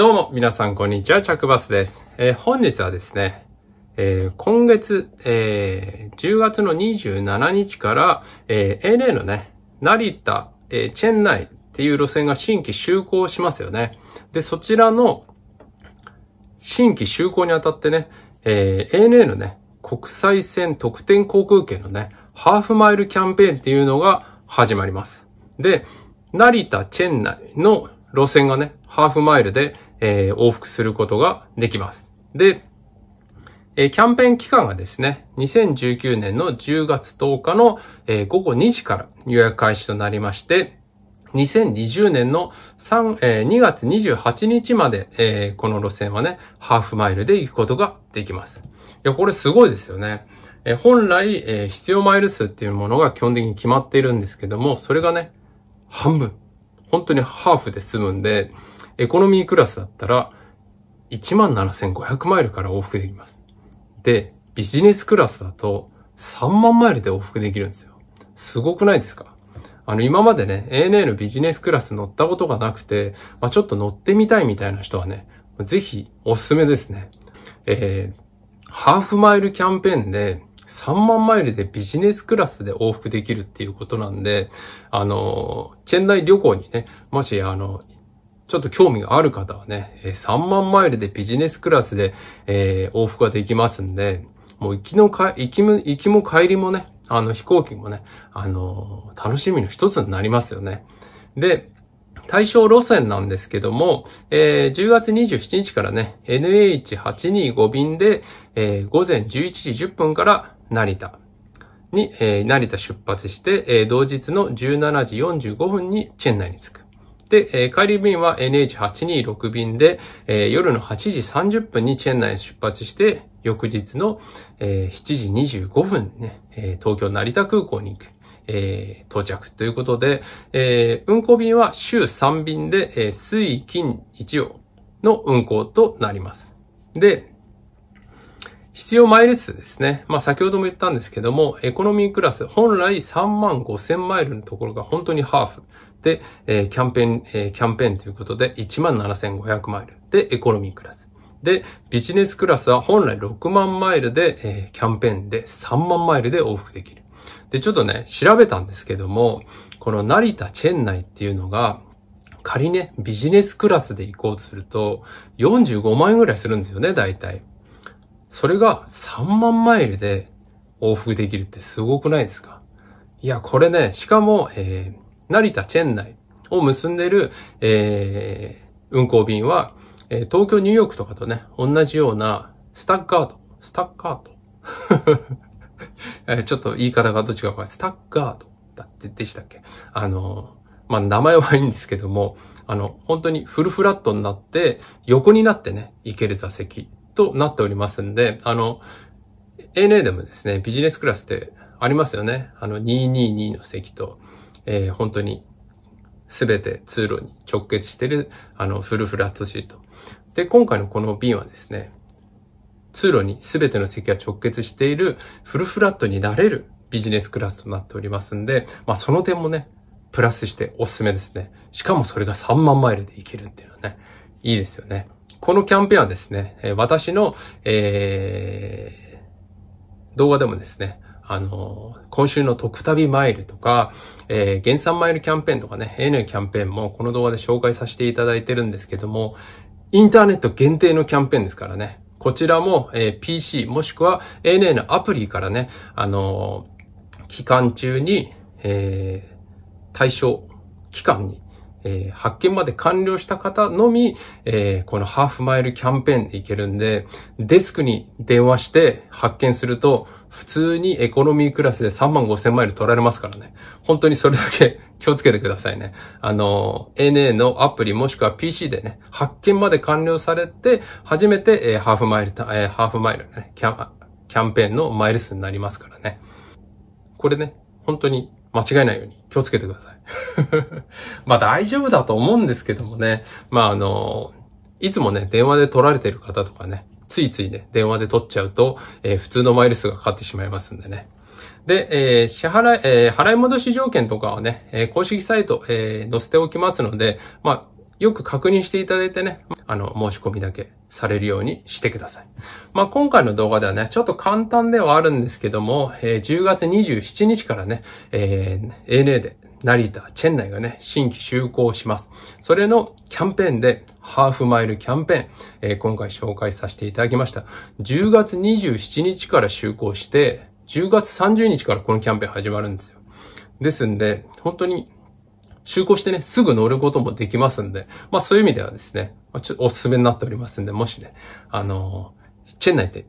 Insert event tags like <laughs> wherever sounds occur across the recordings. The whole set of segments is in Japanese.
どうも、皆さん、こんにちは。着バスです。えー、本日はですね、えー、今月、えー、10月の27日から、えー、ANA のね、成田、えチェンナイっていう路線が新規就航しますよね。で、そちらの、新規就航にあたってね、え ANA のね、国際線特典航空券のね、ハーフマイルキャンペーンっていうのが始まります。で、成田、チェンナイの路線がね、ハーフマイルで、えー、往復することができます。で、えー、キャンペーン期間がですね、2019年の10月10日の、えー、午後2時から予約開始となりまして、2020年の3、えー、2月28日まで、えー、この路線はね、ハーフマイルで行くことができます。いや、これすごいですよね。えー、本来、えー、必要マイル数っていうものが基本的に決まっているんですけども、それがね、半分。本当にハーフで済むんで、エコノミークラスだったら、17,500マイルから往復できます。で、ビジネスクラスだと、3万マイルで往復できるんですよ。すごくないですかあの、今までね、ANA のビジネスクラス乗ったことがなくて、まあ、ちょっと乗ってみたいみたいな人はね、ぜひおすすめですね。えー、ハーフマイルキャンペーンで3万マイルでビジネスクラスで往復できるっていうことなんで、あの、チェンダイ旅行にね、もしあの、ちょっと興味がある方はね、3万マイルでビジネスクラスで、えー、往復ができますんで、もう行きのか、行きも、行きも帰りもね、あの飛行機もね、あのー、楽しみの一つになりますよね。で、対象路線なんですけども、えー、10月27日からね、NH825 便で、えー、午前11時10分から成田に、えー、成田出発して、えー、同日の17時45分にチェン内に着く。で、えー、帰り便は NH826 便で、えー、夜の8時30分にチェン内出発して、翌日の、えー、7時25分ね、えー、東京成田空港に行く。えー、到着ということで、えー、運行便は週3便で、えー、水、金、一応の運行となります。で、必要マイル数ですね。まあ先ほども言ったんですけども、エコノミークラス、本来3万5千マイルのところが本当にハーフ。で、えー、キャンペーン、えー、キャンペーンということで1万7500マイル。で、エコノミークラス。で、ビジネスクラスは本来6万マイルで、えー、キャンペーンで3万マイルで往復できる。で、ちょっとね、調べたんですけども、この成田チェン内っていうのが、仮ね、ビジネスクラスで行こうとすると、45万円ぐらいするんですよね、大体。それが3万マイルで往復できるってすごくないですかいや、これね、しかも、えー、成田チェン内を結んでる、えー、運航便は、えー、東京、ニューヨークとかとね、同じようなスタッカート、スタッカート <laughs> ちょっと言い方がどっちかかスタッカートだってでしたっけあのまあ、名前はいいんですけども、あの、本当にフルフラットになって、横になってね、行ける座席となっておりますんで、あの、ANA でもですね、ビジネスクラスってありますよね。あの、222の席と、えー、本当に全て通路に直結してる、あの、フルフラットシート。で、今回のこの便はですね、通路に全ての席が直結しているフルフラットになれるビジネスクラスとなっておりますんで、まあその点もね、プラスしておすすめですね。しかもそれが3万マイルでいけるっていうのはね、いいですよね。このキャンペーンはですね、私の、えー、動画でもですね、あの、今週の特旅マイルとか、えー、原産マイルキャンペーンとかね、ANA キャンペーンもこの動画で紹介させていただいてるんですけども、インターネット限定のキャンペーンですからね。こちらも、えー、PC もしくは ANA のアプリからね、あのー、期間中に、えー、対象期間にえー、発見まで完了した方のみ、えー、このハーフマイルキャンペーンでいけるんで、デスクに電話して発見すると、普通にエコノミークラスで3万5千マイル取られますからね。本当にそれだけ <laughs> 気をつけてくださいね。あの、NA のアプリもしくは PC でね、発見まで完了されて、初めて、えー、ハーフマイル、えー、ハーフマイルねキャキャンペーンのマイル数になりますからね。これね、本当に間違えないように気をつけてください。<laughs> まあ大丈夫だと思うんですけどもね。まああの、いつもね、電話で取られてる方とかね、ついついね、電話で取っちゃうと、えー、普通のマイル数がかかってしまいますんでね。で、えー、支払い、えー、払い戻し条件とかはね、え公式サイト、え載せておきますので、まあ、よく確認していただいてね、あの、申し込みだけされるようにしてください。まあ、今回の動画ではね、ちょっと簡単ではあるんですけども、えー、10月27日からね、えー、ANA で成田、チェン内がね、新規就航します。それのキャンペーンで、ハーフマイルキャンペーン、えー、今回紹介させていただきました。10月27日から就航して、10月30日からこのキャンペーン始まるんですよ。ですんで、本当に就航してね、すぐ乗ることもできますんで、まあそういう意味ではですね、ちょっとおすすめになっておりますんで、もしね、あのー、チェンナイって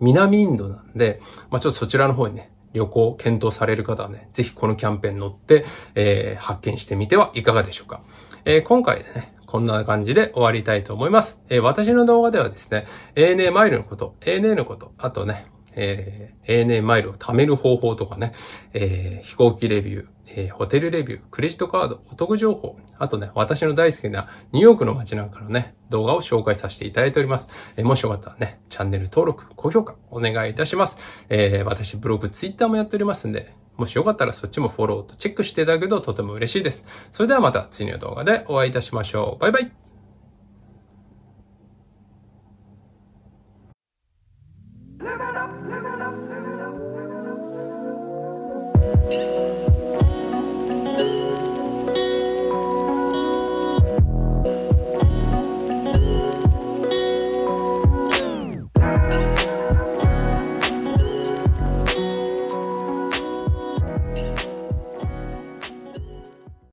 南インドなんで、まあちょっとそちらの方にね、旅行検討される方はね、ぜひこのキャンペーン乗って、えー、発見してみてはいかがでしょうか。えー、今回ですね、こんな感じで終わりたいと思います。えー、私の動画ではですね、ANA マイルのこと、ANA のこと、あとね、えー、ANA マイルを貯める方法とかね、えー、飛行機レビュー、えー、ホテルレビュー、クレジットカード、お得情報、あとね、私の大好きなニューヨークの街なんかのね、動画を紹介させていただいております。えー、もしよかったらね、チャンネル登録、高評価お願いいたします。えー、私ブログ、ツイッターもやっておりますんで、もしよかったらそっちもフォローとチェックしていただるととても嬉しいです。それではまた次の動画でお会いいたしましょう。バイバイ